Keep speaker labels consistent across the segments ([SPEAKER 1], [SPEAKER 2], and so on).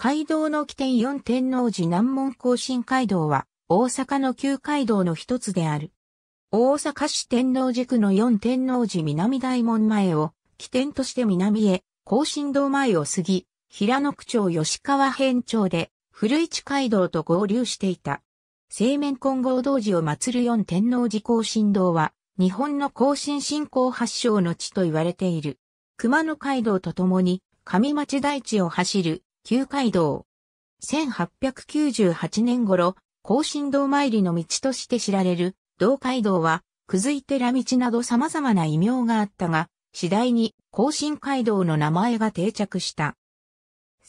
[SPEAKER 1] 街道の起点四天王寺南門更新街道は、大阪の旧街道の一つである。大阪市天王寺区の四天王寺南大門前を、起点として南へ、更新道前を過ぎ、平野区町吉川辺町で、古市街道と合流していた。青年混合道寺を祀る四天王寺更新道は、日本の更新信仰発祥の地と言われている。熊野街道とともに、上町大地を走る旧街道。1898年頃、高新道参りの道として知られる、道街道は、くずい寺道など様々な異名があったが、次第に高新街道の名前が定着した。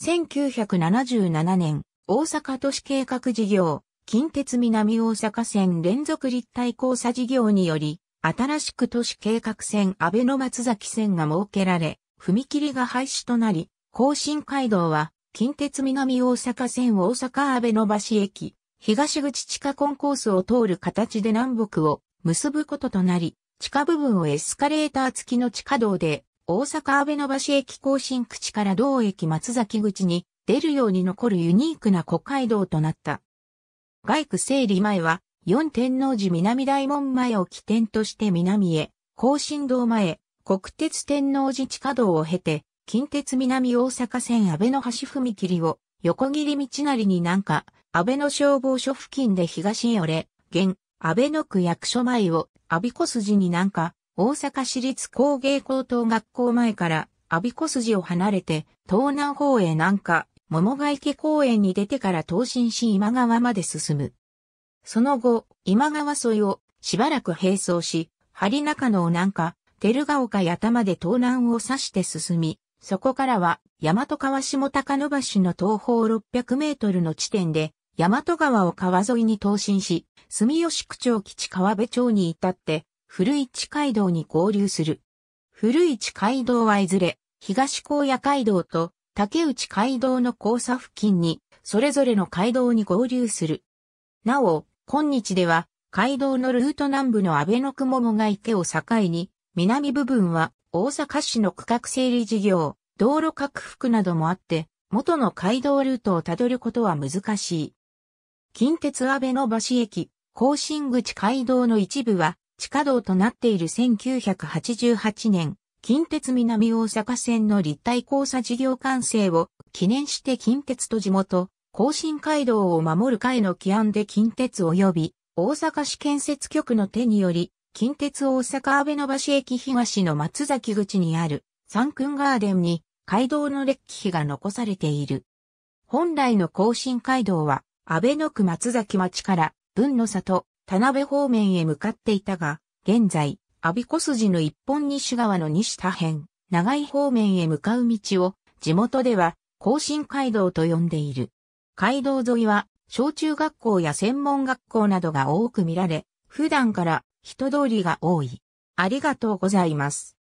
[SPEAKER 1] 1977年、大阪都市計画事業、近鉄南大阪線連続立体交差事業により、新しく都市計画線安倍の松崎線が設けられ、踏切が廃止となり、高新街道は近鉄南大阪線大阪阿部の橋駅、東口地下コンコースを通る形で南北を結ぶこととなり、地下部分をエスカレーター付きの地下道で、大阪阿部の橋駅更新口から同駅松崎口に出るように残るユニークな古街道となった。外区整理前は、四天王寺南大門前を起点として南へ、更新道前、国鉄天王寺地下道を経て、近鉄南大阪線安倍の橋踏切を横切り道なりに南下、安倍の消防署付近で東寄れ、現、安倍の区役所前を、安倍子筋に南下、大阪市立工芸高等学校前から、安倍子筋を離れて、東南方へ南下、桃ヶ池公園に出てから東進し今川まで進む。その後、今川沿いをしばらく並走し、針中野を南下、照ヶ丘八田まで東南を指して進み、そこからは、大和川下高野橋の東方600メートルの地点で、大和川を川沿いに投進し、住吉区長基地川辺町に至って、古市街道に合流する。古市街道はいずれ、東高野街道と竹内街道の交差付近に、それぞれの街道に合流する。なお、今日では、街道のルート南部の安倍の雲もが池を境に、南部分は大阪市の区画整理事業、道路拡幅などもあって、元の街道ルートをたどることは難しい。近鉄安倍の橋駅、更新口街道の一部は、地下道となっている1988年、近鉄南大阪線の立体交差事業完成を記念して近鉄と地元、更新街道を守る会の起案で近鉄及び大阪市建設局の手により近鉄大阪阿部橋駅東の松崎口にある三君ガーデンに街道の歴史が残されている。本来の甲信街道は、安倍野区松崎町から文の里、田辺方面へ向かっていたが、現在、阿部小筋の一本西側の西多辺、長井方面へ向かう道を、地元では、甲信街道と呼んでいる。街道沿いは、小中学校や専門学校などが多く見られ、普段から人通りが多い。ありがとうございます。